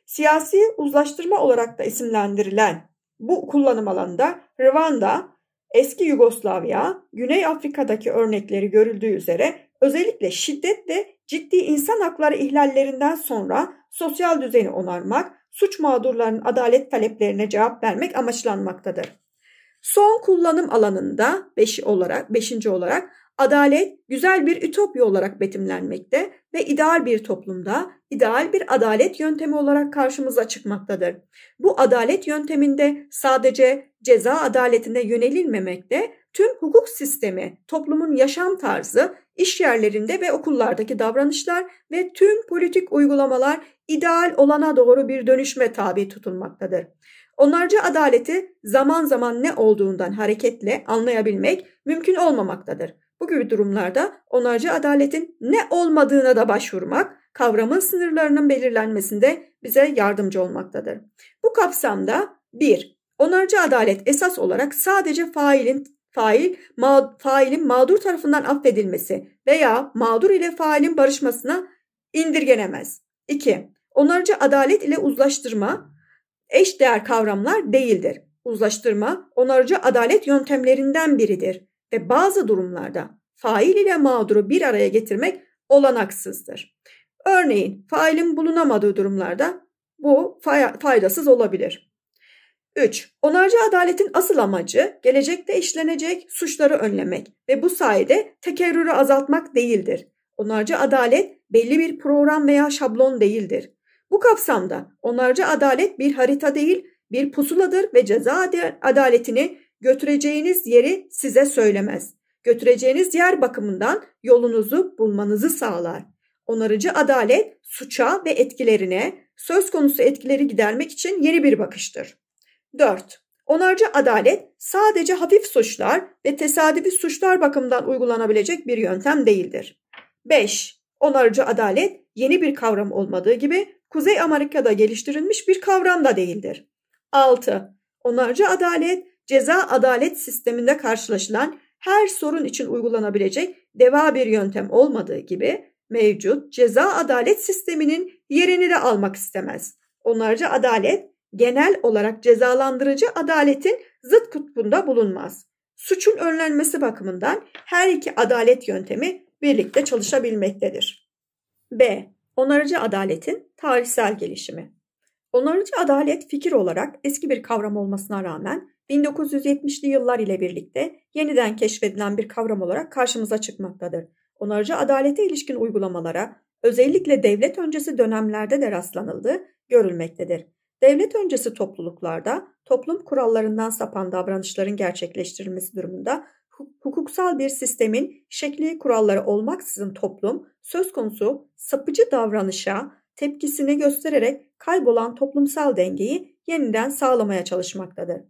Speaker 1: Siyasi uzlaştırma olarak da isimlendirilen bu kullanım alanında Rwanda, Eski Yugoslavya, Güney Afrika'daki örnekleri görüldüğü üzere özellikle şiddetle ciddi insan hakları ihlallerinden sonra sosyal düzeni onarmak, suç mağdurlarının adalet taleplerine cevap vermek amaçlanmaktadır. Son kullanım alanında 5. olarak, beşinci olarak Adalet güzel bir ütopya olarak betimlenmekte ve ideal bir toplumda ideal bir adalet yöntemi olarak karşımıza çıkmaktadır. Bu adalet yönteminde sadece ceza adaletine yönelilmemekte, tüm hukuk sistemi, toplumun yaşam tarzı, iş yerlerinde ve okullardaki davranışlar ve tüm politik uygulamalar ideal olana doğru bir dönüşme tabi tutulmaktadır. Onlarca adaleti zaman zaman ne olduğundan hareketle anlayabilmek mümkün olmamaktadır. Bu gibi durumlarda onarcı adaletin ne olmadığına da başvurmak, kavramın sınırlarının belirlenmesinde bize yardımcı olmaktadır. Bu kapsamda 1. Onarcı adalet esas olarak sadece failin fail ma, failin mağdur tarafından affedilmesi veya mağdur ile failin barışmasına indirgenemez. 2. Onarcı adalet ile uzlaştırma eş değer kavramlar değildir. Uzlaştırma onarcı adalet yöntemlerinden biridir ve bazı durumlarda fail ile mağduru bir araya getirmek olanaksızdır. Örneğin failin bulunamadığı durumlarda bu faydasız olabilir. 3. Onarcı adaletin asıl amacı gelecekte işlenecek suçları önlemek ve bu sayede tekerrürü azaltmak değildir. Onarcı adalet belli bir program veya şablon değildir. Bu kapsamda onarcı adalet bir harita değil, bir pusuladır ve ceza adaletini götüreceğiniz yeri size söylemez. Götüreceğiniz yer bakımından yolunuzu bulmanızı sağlar. Onarıcı adalet suça ve etkilerine söz konusu etkileri gidermek için yeni bir bakıştır. 4. Onarıcı adalet sadece hafif suçlar ve tesadüfi suçlar bakımından uygulanabilecek bir yöntem değildir. 5. Onarıcı adalet yeni bir kavram olmadığı gibi Kuzey Amerika'da geliştirilmiş bir kavram da değildir. 6. Onarıcı adalet ceza adalet sisteminde karşılaşılan her sorun için uygulanabilecek deva bir yöntem olmadığı gibi mevcut ceza adalet sisteminin yerini de almak istemez. Onlarca adalet genel olarak cezalandırıcı adaletin zıt kutbunda bulunmaz. Suçun önlenmesi bakımından her iki adalet yöntemi birlikte çalışabilmektedir. B. Onarıcı adaletin tarihsel gelişimi. Onarıcı adalet fikir olarak eski bir kavram olmasına rağmen 1970'li yıllar ile birlikte yeniden keşfedilen bir kavram olarak karşımıza çıkmaktadır. Onarıcı adalete ilişkin uygulamalara özellikle devlet öncesi dönemlerde de rastlanıldı, görülmektedir. Devlet öncesi topluluklarda toplum kurallarından sapan davranışların gerçekleştirilmesi durumunda hukuksal bir sistemin şekli kuralları olmaksızın toplum söz konusu sapıcı davranışa tepkisini göstererek kaybolan toplumsal dengeyi yeniden sağlamaya çalışmaktadır.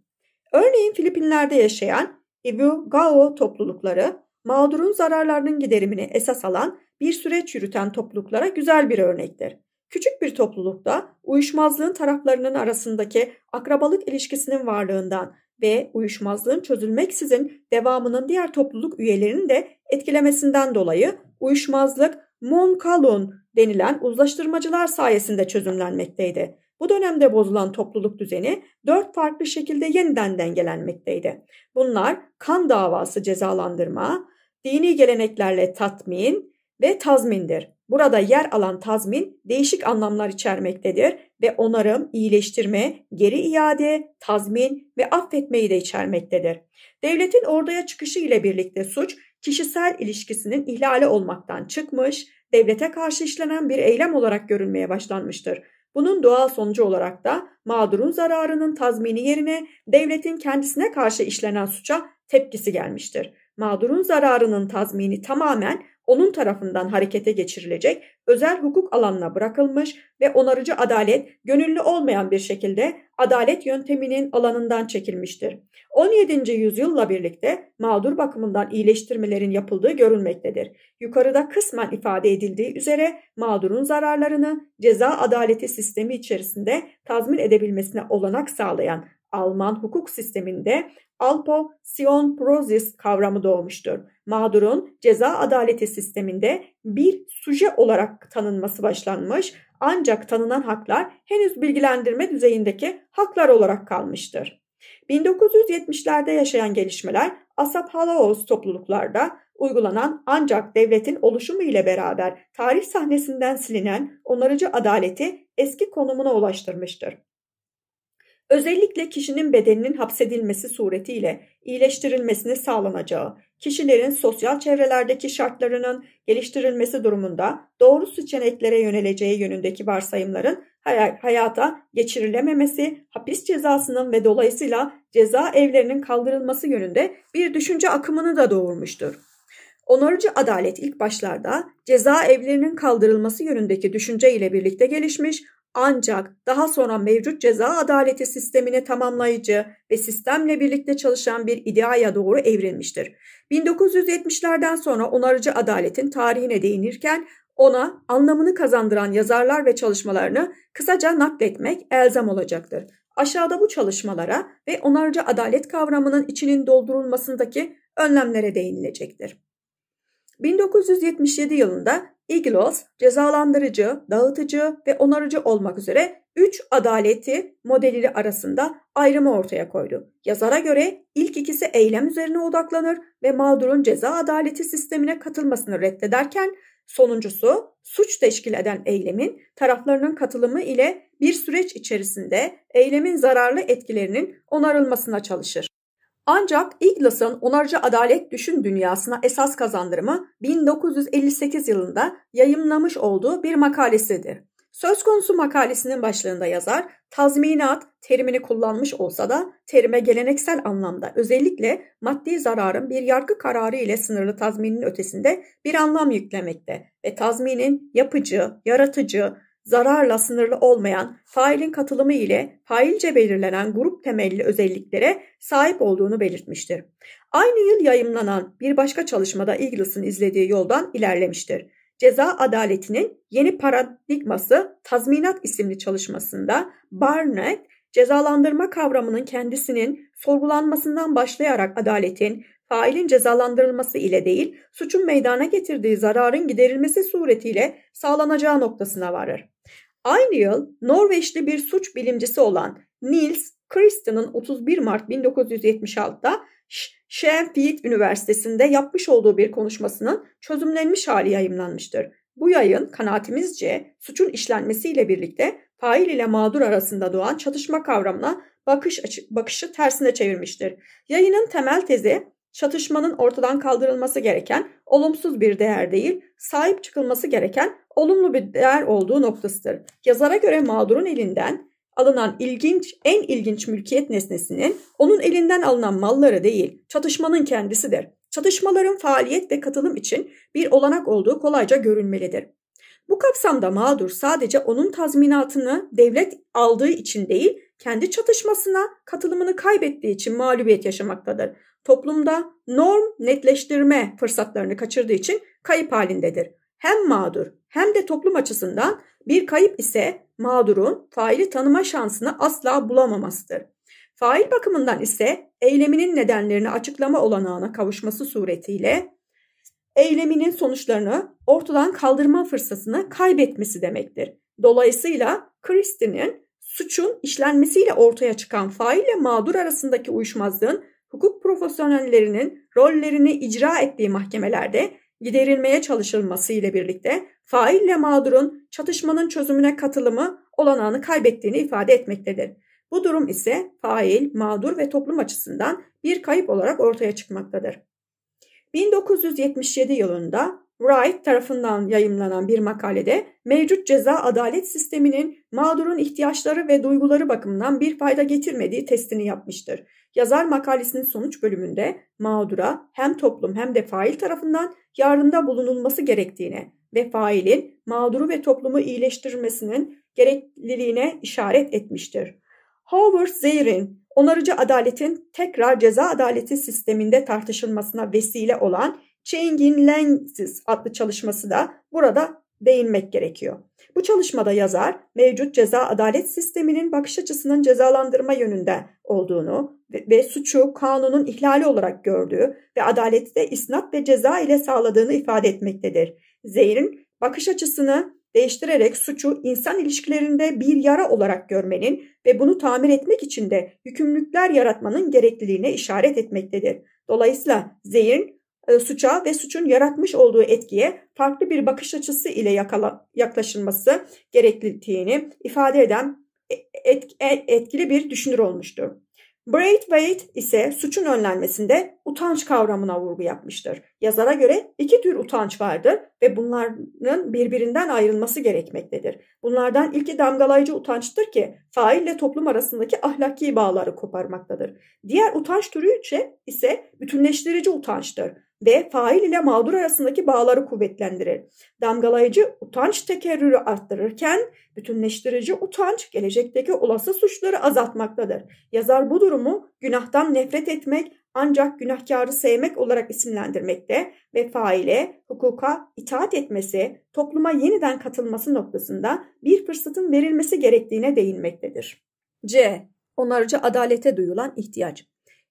Speaker 1: Örneğin Filipinler'de yaşayan Ibu Gao toplulukları mağdurun zararlarının giderimini esas alan bir süreç yürüten topluluklara güzel bir örnektir. Küçük bir toplulukta uyuşmazlığın taraflarının arasındaki akrabalık ilişkisinin varlığından ve uyuşmazlığın çözülmeksizin devamının diğer topluluk üyelerinin de etkilemesinden dolayı uyuşmazlık Monkalun denilen uzlaştırmacılar sayesinde çözümlenmekteydi. Bu dönemde bozulan topluluk düzeni dört farklı şekilde yeniden dengelenmekteydi. Bunlar kan davası cezalandırma, dini geleneklerle tatmin ve tazmindir. Burada yer alan tazmin değişik anlamlar içermektedir ve onarım, iyileştirme, geri iade, tazmin ve affetmeyi de içermektedir. Devletin ortaya çıkışı ile birlikte suç kişisel ilişkisinin ihlali olmaktan çıkmış, devlete karşı işlenen bir eylem olarak görülmeye başlanmıştır. Bunun doğal sonucu olarak da mağdurun zararının tazmini yerine devletin kendisine karşı işlenen suça tepkisi gelmiştir mağdurun zararının tazmini tamamen onun tarafından harekete geçirilecek, özel hukuk alanına bırakılmış ve onarıcı adalet gönüllü olmayan bir şekilde adalet yönteminin alanından çekilmiştir. 17. yüzyılla birlikte mağdur bakımından iyileştirmelerin yapıldığı görülmektedir. Yukarıda kısmen ifade edildiği üzere mağdurun zararlarını ceza adaleti sistemi içerisinde tazmin edebilmesine olanak sağlayan Alman hukuk sisteminde Alpo Sion Prozis kavramı doğmuştur. Mağdurun ceza adaleti sisteminde bir suje olarak tanınması başlanmış ancak tanınan haklar henüz bilgilendirme düzeyindeki haklar olarak kalmıştır. 1970'lerde yaşayan gelişmeler Asap Halaoz topluluklarda uygulanan ancak devletin oluşumu ile beraber tarih sahnesinden silinen onarıcı adaleti eski konumuna ulaştırmıştır. Özellikle kişinin bedeninin hapsedilmesi suretiyle iyileştirilmesini sağlanacağı, kişilerin sosyal çevrelerdeki şartlarının geliştirilmesi durumunda doğru seçeneklere yöneleceği yönündeki varsayımların hayata geçirilememesi, hapis cezasının ve dolayısıyla ceza evlerinin kaldırılması yönünde bir düşünce akımını da doğurmuştur. Onurcu adalet ilk başlarda ceza evlerinin kaldırılması yönündeki düşünce ile birlikte gelişmiş, ancak daha sonra mevcut ceza adaleti sistemini tamamlayıcı ve sistemle birlikte çalışan bir ideaya doğru evrilmiştir. 1970'lerden sonra onarıcı adaletin tarihine değinirken ona anlamını kazandıran yazarlar ve çalışmalarını kısaca nakletmek elzem olacaktır. Aşağıda bu çalışmalara ve onarıcı adalet kavramının içinin doldurulmasındaki önlemlere değinilecektir. 1977 yılında Eagles cezalandırıcı, dağıtıcı ve onarıcı olmak üzere 3 adaleti modelleri arasında ayrımı ortaya koydu. Yazara göre ilk ikisi eylem üzerine odaklanır ve mağdurun ceza adaleti sistemine katılmasını reddederken sonuncusu suç teşkil eden eylemin taraflarının katılımı ile bir süreç içerisinde eylemin zararlı etkilerinin onarılmasına çalışır. Ancak Iglas'ın onarıcı adalet düşün dünyasına esas kazandırımı 1958 yılında yayımlamış olduğu bir makalesidir. Söz konusu makalesinin başlığında yazar, tazminat terimini kullanmış olsa da terime geleneksel anlamda özellikle maddi zararın bir yargı kararı ile sınırlı tazminin ötesinde bir anlam yüklemekte ve tazminin yapıcı, yaratıcı, zararla sınırlı olmayan failin katılımı ile failce belirlenen grup temelli özelliklere sahip olduğunu belirtmiştir. Aynı yıl yayımlanan bir başka çalışmada Eagles'ın izlediği yoldan ilerlemiştir. Ceza adaletinin yeni paradigması Tazminat isimli çalışmasında Barnett cezalandırma kavramının kendisinin sorgulanmasından başlayarak adaletin failin cezalandırılması ile değil, suçun meydana getirdiği zararın giderilmesi suretiyle sağlanacağı noktasına varır. Aynı yıl Norveçli bir suç bilimcisi olan Niels Christen'ın 31 Mart 1976'da Sheffield Üniversitesi'nde yapmış olduğu bir konuşmasının çözümlenmiş hali yayımlanmıştır. Bu yayın kanaatimizce suçun işlenmesiyle birlikte fail ile mağdur arasında doğan çatışma kavramına bakış açı, bakışı tersine çevirmiştir. Yayının temel tezi çatışmanın ortadan kaldırılması gereken olumsuz bir değer değil, sahip çıkılması gereken olumlu bir değer olduğu noktasıdır. Yazara göre mağdurun elinden alınan ilginç, en ilginç mülkiyet nesnesinin onun elinden alınan malları değil, çatışmanın kendisidir. Çatışmaların faaliyet ve katılım için bir olanak olduğu kolayca görünmelidir. Bu kapsamda mağdur sadece onun tazminatını devlet aldığı için değil, kendi çatışmasına katılımını kaybettiği için mağlubiyet yaşamaktadır. Toplumda norm netleştirme fırsatlarını kaçırdığı için kayıp halindedir. Hem mağdur hem de toplum açısından bir kayıp ise mağdurun faili tanıma şansını asla bulamamasıdır. Fail bakımından ise eyleminin nedenlerini açıklama olanağına kavuşması suretiyle eyleminin sonuçlarını ortadan kaldırma fırsatını kaybetmesi demektir. Dolayısıyla Christie'nin suçun işlenmesiyle ortaya çıkan fail ile mağdur arasındaki uyuşmazlığın hukuk profesyonellerinin rollerini icra ettiği mahkemelerde giderilmeye çalışılması ile birlikte fail ile mağdurun çatışmanın çözümüne katılımı olanağını kaybettiğini ifade etmektedir. Bu durum ise fail, mağdur ve toplum açısından bir kayıp olarak ortaya çıkmaktadır. 1977 yılında Wright tarafından yayımlanan bir makalede mevcut ceza adalet sisteminin mağdurun ihtiyaçları ve duyguları bakımından bir fayda getirmediği testini yapmıştır. Yazar makalesinin sonuç bölümünde mağdura hem toplum hem de fail tarafından yardımda bulunulması gerektiğine ve failin mağduru ve toplumu iyileştirmesinin gerekliliğine işaret etmiştir. Howard Zeyrin, onarıcı adaletin tekrar ceza adaleti sisteminde tartışılmasına vesile olan Changing Lenses adlı çalışması da burada değinmek gerekiyor. Bu çalışmada yazar mevcut ceza adalet sisteminin bakış açısının cezalandırma yönünde olduğunu ve, ve suçu kanunun ihlali olarak gördüğü ve adaleti de isnat ve ceza ile sağladığını ifade etmektedir. Zeyr'in bakış açısını değiştirerek suçu insan ilişkilerinde bir yara olarak görmenin ve bunu tamir etmek için de yükümlülükler yaratmanın gerekliliğine işaret etmektedir. Dolayısıyla Zeyr'in e, suça ve suçun yaratmış olduğu etkiye farklı bir bakış açısı ile yakala, yaklaşılması gerektiğini ifade eden e, et, e, etkili bir düşünür olmuştur. Braithwaite ise suçun önlenmesinde utanç kavramına vurgu yapmıştır. Yazara göre iki tür utanç vardır ve bunların birbirinden ayrılması gerekmektedir. Bunlardan ilki damgalayıcı utançtır ki faille toplum arasındaki ahlaki bağları koparmaktadır. Diğer utanç türü ise bütünleştirici utançtır ve fail ile mağdur arasındaki bağları kuvvetlendirir. Damgalayıcı utanç tekerrürü arttırırken bütünleştirici utanç gelecekteki olası suçları azaltmaktadır. Yazar bu durumu günahtan nefret etmek ancak günahkarı sevmek olarak isimlendirmekte ve faile, hukuka itaat etmesi, topluma yeniden katılması noktasında bir fırsatın verilmesi gerektiğine değinmektedir. C. Onarıcı adalete duyulan ihtiyaç.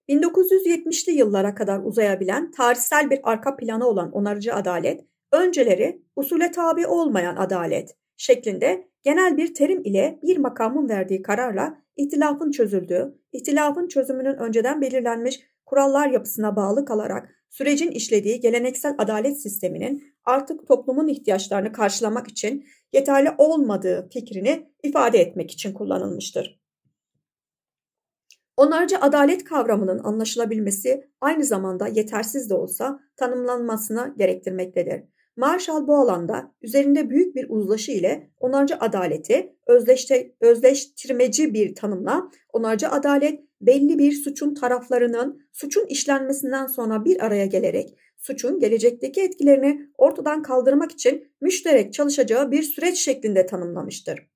Speaker 1: 1970'li yıllara kadar uzayabilen tarihsel bir arka planı olan onarıcı adalet, önceleri usule tabi olmayan adalet şeklinde genel bir terim ile bir makamın verdiği kararla ihtilafın çözüldüğü, ihtilafın çözümünün önceden belirlenmiş kurallar yapısına bağlı kalarak sürecin işlediği geleneksel adalet sisteminin artık toplumun ihtiyaçlarını karşılamak için yeterli olmadığı fikrini ifade etmek için kullanılmıştır. Onarcı adalet kavramının anlaşılabilmesi aynı zamanda yetersiz de olsa tanımlanmasına gerektirmektedir. Marshall bu alanda üzerinde büyük bir uzlaşı ile onarcı adaleti özleşte, özleştirmeci bir tanımla onarcı adalet belli bir suçun taraflarının suçun işlenmesinden sonra bir araya gelerek suçun gelecekteki etkilerini ortadan kaldırmak için müşterek çalışacağı bir süreç şeklinde tanımlamıştır.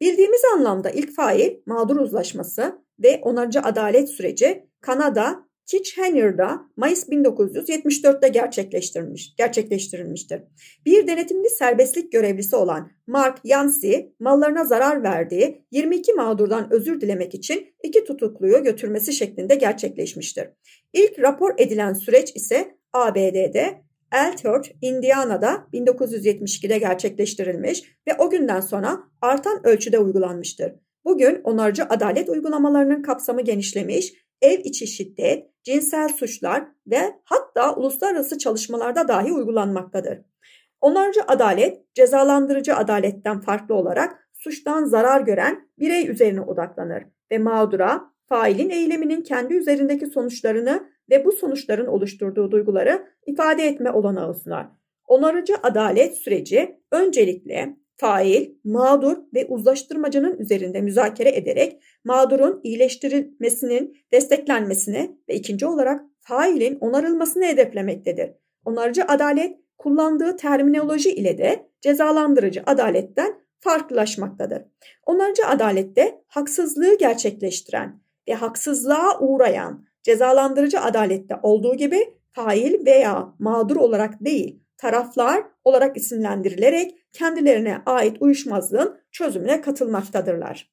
Speaker 1: Bildiğimiz anlamda ilk fail mağdur uzlaşması, ve 10. adalet süreci Kanada Kitchener'da Mayıs 1974'te gerçekleştirilmiş, gerçekleştirilmiştir. Bir denetimli serbestlik görevlisi olan Mark Yancey mallarına zarar verdiği 22 mağdurdan özür dilemek için iki tutukluyu götürmesi şeklinde gerçekleşmiştir. İlk rapor edilen süreç ise ABD'de Elthort, Indiana'da 1972'de gerçekleştirilmiş ve o günden sonra artan ölçüde uygulanmıştır. Bugün onarıcı adalet uygulamalarının kapsamı genişlemiş, ev içi şiddet, cinsel suçlar ve hatta uluslararası çalışmalarda dahi uygulanmaktadır. Onarıcı adalet, cezalandırıcı adaletten farklı olarak suçtan zarar gören birey üzerine odaklanır ve mağdura, failin eyleminin kendi üzerindeki sonuçlarını ve bu sonuçların oluşturduğu duyguları ifade etme olanağı sunar. Onarıcı adalet süreci öncelikle fail, mağdur ve uzlaştırmacının üzerinde müzakere ederek mağdurun iyileştirilmesinin desteklenmesini ve ikinci olarak failin onarılmasını hedeflemektedir. Onarıcı adalet kullandığı terminoloji ile de cezalandırıcı adaletten farklılaşmaktadır. Onarıcı adalette haksızlığı gerçekleştiren ve haksızlığa uğrayan cezalandırıcı adalette olduğu gibi fail veya mağdur olarak değil, taraflar olarak isimlendirilerek kendilerine ait uyuşmazlığın çözümüne katılmaktadırlar.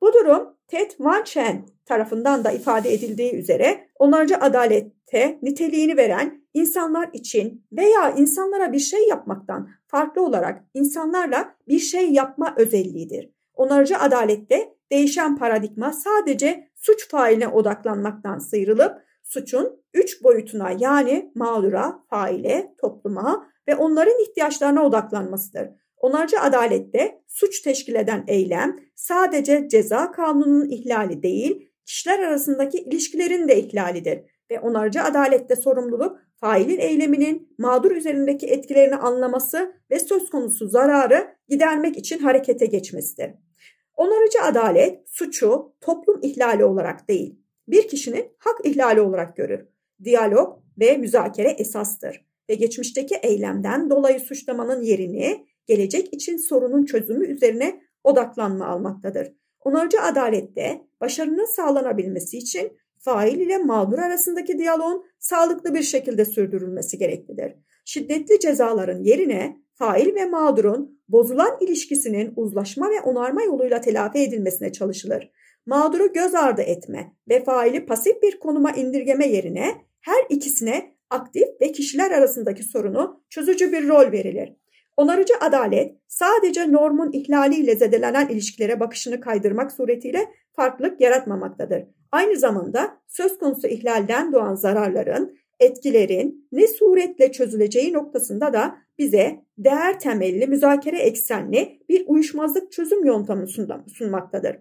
Speaker 1: Bu durum Ted Vanchen tarafından da ifade edildiği üzere onlarca adalette niteliğini veren insanlar için veya insanlara bir şey yapmaktan farklı olarak insanlarla bir şey yapma özelliğidir. Onarıcı adalette değişen paradigma sadece suç failine odaklanmaktan sıyrılıp suçun üç boyutuna yani mağdura, faile, topluma ve onların ihtiyaçlarına odaklanmasıdır. Onarcı adalette suç teşkil eden eylem sadece ceza kanununun ihlali değil, kişiler arasındaki ilişkilerin de ihlalidir ve onarcı adalette sorumluluk failin eyleminin mağdur üzerindeki etkilerini anlaması ve söz konusu zararı gidermek için harekete geçmesidir. Onarıcı adalet suçu toplum ihlali olarak değil, bir kişinin hak ihlali olarak görür diyalog ve müzakere esastır ve geçmişteki eylemden dolayı suçlamanın yerini gelecek için sorunun çözümü üzerine odaklanma almaktadır. Onarıcı adalette başarının sağlanabilmesi için fail ile mağdur arasındaki diyaloğun sağlıklı bir şekilde sürdürülmesi gereklidir. Şiddetli cezaların yerine fail ve mağdurun bozulan ilişkisinin uzlaşma ve onarma yoluyla telafi edilmesine çalışılır. Mağduru göz ardı etme ve faili pasif bir konuma indirgeme yerine her ikisine aktif ve kişiler arasındaki sorunu çözücü bir rol verilir. Onarıcı adalet sadece normun ihlaliyle zedelenen ilişkilere bakışını kaydırmak suretiyle farklılık yaratmamaktadır. Aynı zamanda söz konusu ihlalden doğan zararların, etkilerin ne suretle çözüleceği noktasında da bize değer temelli, müzakere eksenli bir uyuşmazlık çözüm yöntemini sunmaktadır.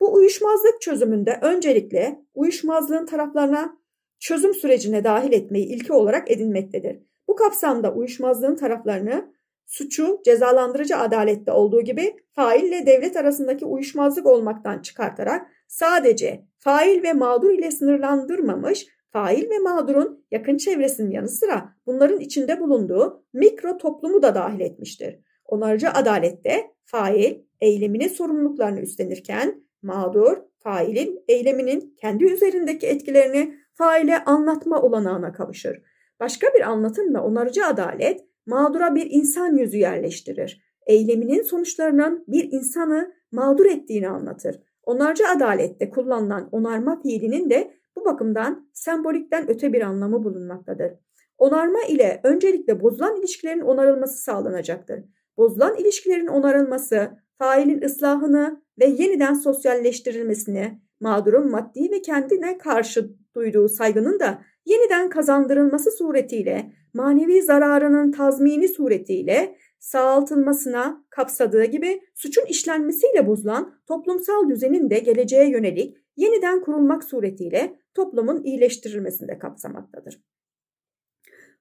Speaker 1: Bu uyuşmazlık çözümünde öncelikle uyuşmazlığın taraflarına çözüm sürecine dahil etmeyi ilke olarak edinmektedir. Bu kapsamda uyuşmazlığın taraflarını suçu cezalandırıcı adalette olduğu gibi fail devlet arasındaki uyuşmazlık olmaktan çıkartarak sadece fail ve mağdur ile sınırlandırmamış, fail ve mağdurun yakın çevresinin yanı sıra bunların içinde bulunduğu mikro toplumu da dahil etmiştir. Onarıcı adalette fail eylemine sorumluluklarını üstlenirken mağdur failin eyleminin kendi üzerindeki etkilerini faile anlatma olanağına kavuşur. Başka bir anlatımla onarıcı adalet mağdura bir insan yüzü yerleştirir. Eyleminin sonuçlarının bir insanı mağdur ettiğini anlatır. Onarcı adalette kullanılan onarma fiilinin de bu bakımdan sembolikten öte bir anlamı bulunmaktadır. Onarma ile öncelikle bozulan ilişkilerin onarılması sağlanacaktır. Bozulan ilişkilerin onarılması, failin ıslahını ve yeniden sosyalleştirilmesini, mağdurun maddi ve kendine karşı duyduğu saygının da yeniden kazandırılması suretiyle manevi zararının tazmini suretiyle sağaltılmasına kapsadığı gibi suçun işlenmesiyle bozulan toplumsal düzenin de geleceğe yönelik yeniden kurulmak suretiyle toplumun iyileştirilmesinde kapsamaktadır.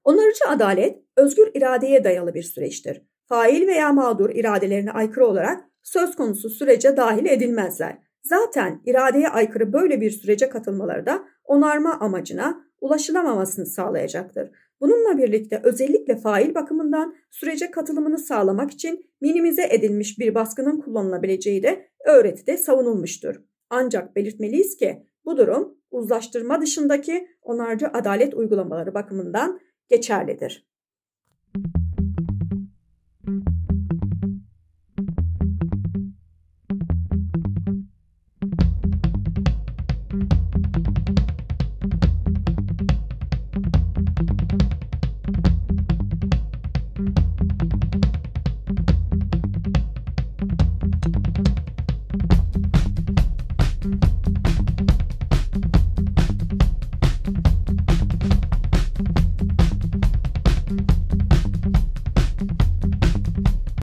Speaker 1: Onarıcı adalet özgür iradeye dayalı bir süreçtir. Fail veya mağdur iradelerine aykırı olarak söz konusu sürece dahil edilmezler. Zaten iradeye aykırı böyle bir sürece katılmaları da onarma amacına ulaşılamamasını sağlayacaktır. Bununla birlikte özellikle fail bakımından sürece katılımını sağlamak için minimize edilmiş bir baskının kullanılabileceği de öğretide savunulmuştur. Ancak belirtmeliyiz ki bu durum uzlaştırma dışındaki onarcı adalet uygulamaları bakımından geçerlidir. Müzik